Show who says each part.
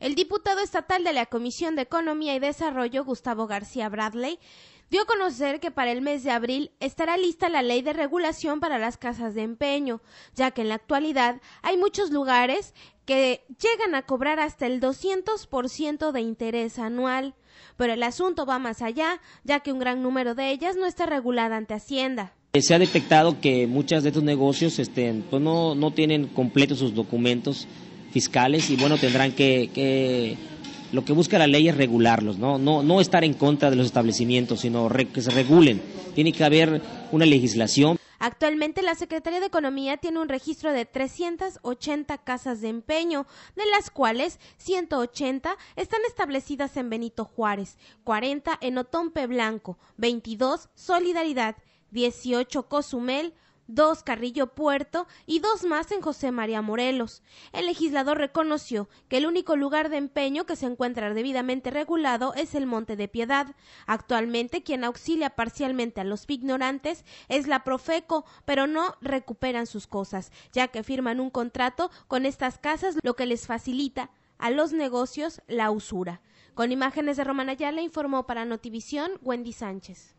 Speaker 1: El diputado estatal de la Comisión de Economía y Desarrollo, Gustavo García Bradley, dio a conocer que para el mes de abril estará lista la ley de regulación para las casas de empeño, ya que en la actualidad hay muchos lugares que llegan a cobrar hasta el 200% de interés anual. Pero el asunto va más allá, ya que un gran número de ellas no está regulada ante Hacienda.
Speaker 2: Eh, se ha detectado que muchas de estos negocios este, pues no tienen completos sus documentos fiscales y bueno, tendrán que, lo que busca la ley es regularlos, ¿no? No, no estar en contra de los establecimientos, sino que se regulen. Tiene que haber una legislación.
Speaker 1: Actualmente la Secretaría de Economía tiene un registro de 380 casas de empeño, de las cuales 180 están establecidas en Benito Juárez, 40 en Otompe Blanco, 22 Solidaridad, 18 Cozumel, dos Carrillo Puerto y dos más en José María Morelos. El legislador reconoció que el único lugar de empeño que se encuentra debidamente regulado es el Monte de Piedad. Actualmente quien auxilia parcialmente a los ignorantes es la Profeco, pero no recuperan sus cosas, ya que firman un contrato con estas casas, lo que les facilita a los negocios la usura. Con imágenes de Romana Ayala informó para Notivisión Wendy Sánchez.